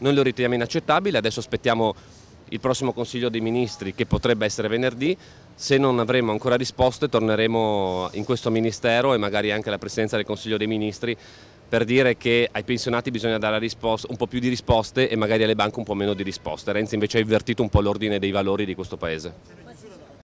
Noi lo riteniamo inaccettabile, adesso aspettiamo il prossimo Consiglio dei Ministri che potrebbe essere venerdì, se non avremo ancora risposte torneremo in questo Ministero e magari anche alla Presidenza del Consiglio dei Ministri per dire che ai pensionati bisogna dare un po' più di risposte e magari alle banche un po' meno di risposte. Renzi invece ha invertito un po' l'ordine dei valori di questo Paese.